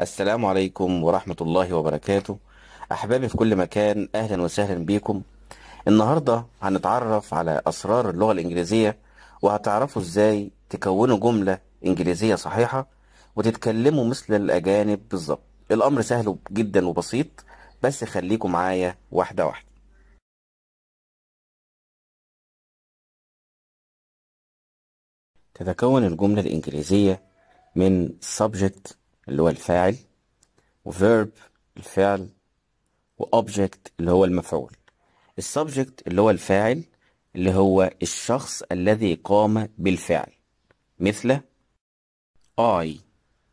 السلام عليكم ورحمة الله وبركاته أحبابي في كل مكان أهلا وسهلا بيكم النهاردة هنتعرف على أسرار اللغة الإنجليزية وهتعرفوا إزاي تكونوا جملة إنجليزية صحيحة وتتكلموا مثل الأجانب بالظبط الأمر سهل جدا وبسيط بس خليكم معايا واحدة واحدة تتكون الجملة الإنجليزية من subject اللي هو الفاعل وفيرب الفعل وأوبجكت اللي هو المفعول السبجكت اللي هو الفاعل اللي هو الشخص الذي قام بالفعل مثل I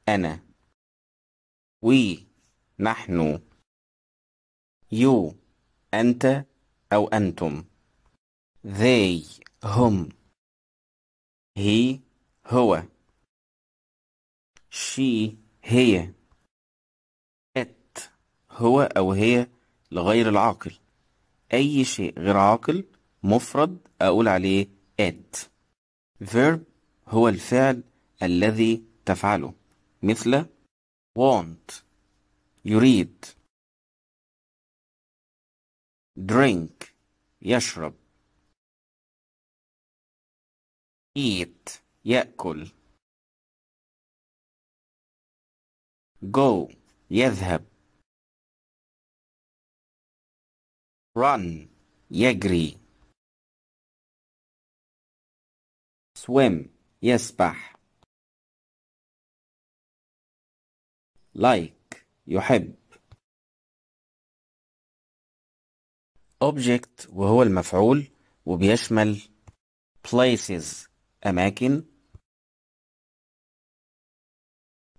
أنا we نحن you أنت أو أنتم they هم he هو she هي ات هو أو هي لغير العاقل أي شيء غير عاقل مفرد أقول عليه ات verb هو الفعل الذي تفعله مثل want يريد drink يشرب eat يأكل go يذهب run يجري swim يسبح like يحب object وهو المفعول وبيشمل places أماكن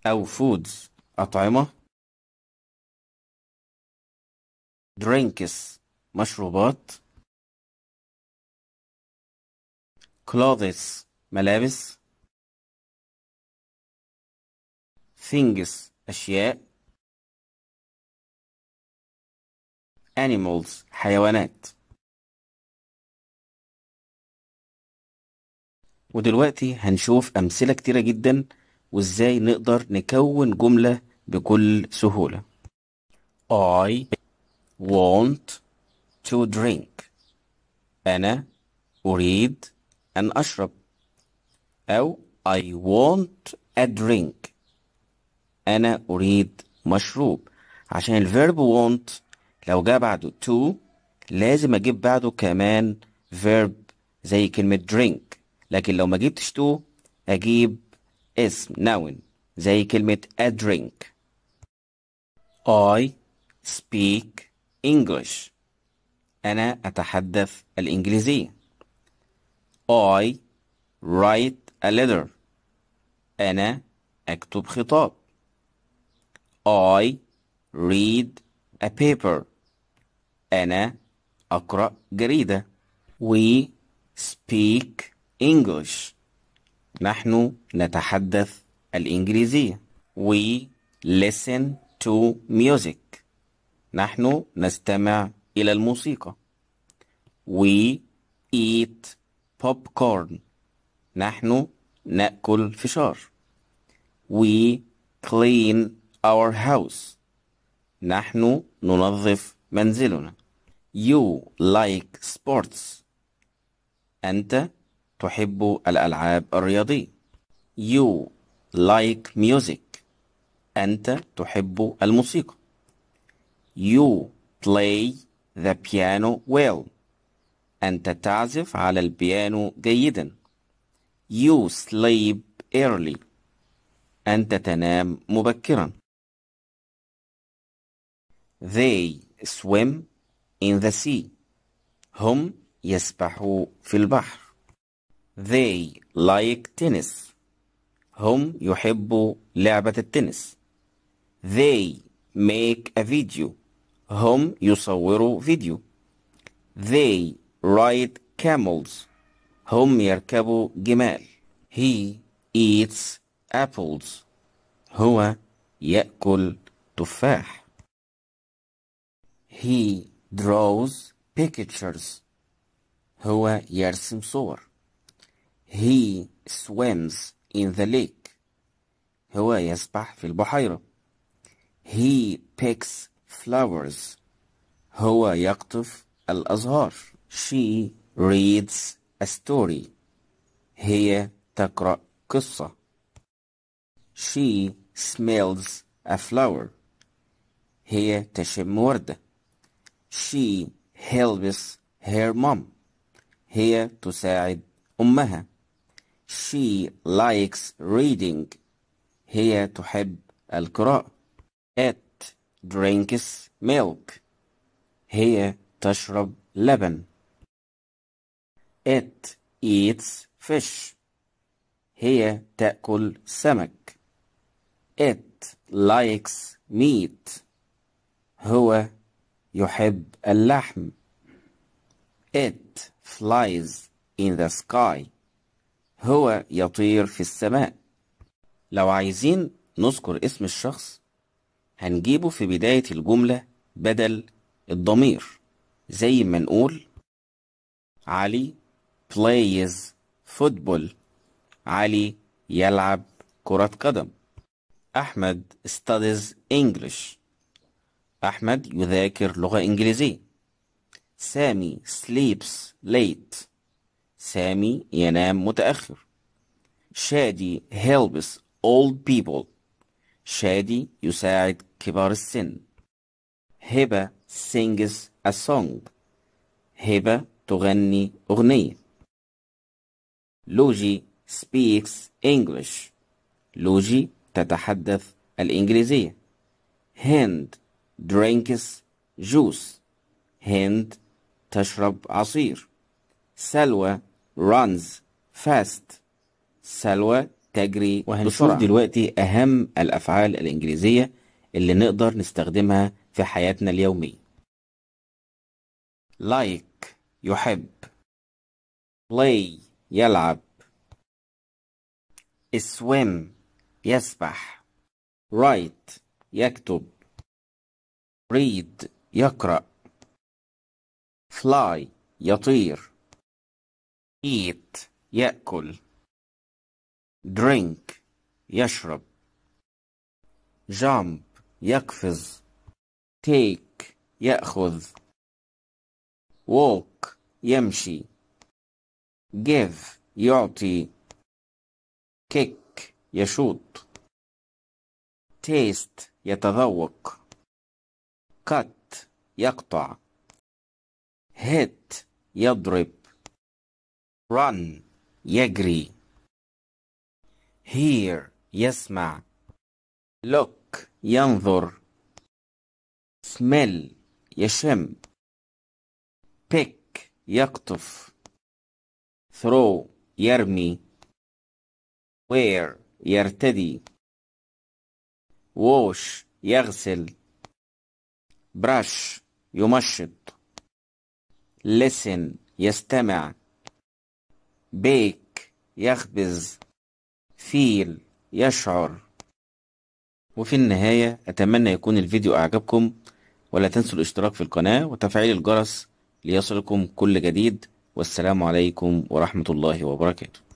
أو foods أطعمة drinks مشروبات clothes ملابس things أشياء animals حيوانات ودلوقتي هنشوف أمثلة كتيرة جدا وإزاي نقدر نكون جملة بكل سهولة. I want to drink. أنا أريد أن أشرب. أو I want a drink. أنا أريد مشروب. عشان الفيرب want لو جاء بعده to لازم أجيب بعده كمان verb زي كلمة drink لكن لو ما جبتش to أجيب اسم noun زي كلمة a drink I speak English أنا أتحدث الإنجليزية I write a letter أنا أكتب خطاب I read a paper أنا أقرأ جريدة We speak English نحن نتحدث الإنجليزية We listen to music نحن نستمع إلى الموسيقى we eat popcorn نحن نأكل فشار we clean our house نحن ننظف منزلنا you like sports أنت تحب الألعاب الرياضية you like music أنت تحب الموسيقى You play the piano well أنت تعزف على البيانو جيدا You sleep early أنت تنام مبكرا They swim in the sea هم يسبحوا في البحر They like tennis هم يحبوا لعبة التنس They make a video. هم يصوروا فيديو. They ride camels. هم يركبوا جمال. He eats apples. هو يأكل تفاح. He draws pictures. هو يرسم صور. He swims in the lake. هو يسبح في البحيرة. He picks flowers. هو يقطف الأزهار. She reads a story. هي تقرأ قصة. She smells a flower. هي تشم وردة. She helps her mom. هي تساعد أمها. She likes reading. هي تحب القراءة. It drinks milk. هي تشرب لبن. It eats fish. هي تأكل سمك. It likes meat. هو يحب اللحم. It flies in the sky. هو يطير في السماء. لو عايزين نذكر اسم الشخص هنجيبه في بداية الجملة بدل الضمير زي ما نقول علي plays football علي يلعب كرة قدم أحمد studies English أحمد يذاكر لغة إنجليزية سامي sleeps late سامي ينام متأخر شادي helps old people شادي يساعد كبار السن هبة sings a song هبة تغني أغنية لوجي speaks English لوجي تتحدث الإنجليزية هند drinks juice هند تشرب عصير سلوى runs fast سلوى تجري وهنشوف بسرعة. دلوقتي أهم الأفعال الإنجليزية اللي نقدر نستخدمها في حياتنا اليومية like يحب play يلعب swim يسبح write يكتب read يقرأ fly يطير eat يأكل drink يشرب jump يقفز take يأخذ walk يمشي give يعطي kick يشوط taste يتذوق cut يقطع hit يضرب run يجري hear يسمع look ينظر smell يشم pick يقطف throw يرمي wear يرتدي wash يغسل brush يمشط listen يستمع bake يخبز فيل يشعر وفي النهاية أتمنى يكون الفيديو أعجبكم ولا تنسوا الاشتراك في القناة وتفعيل الجرس ليصلكم كل جديد والسلام عليكم ورحمة الله وبركاته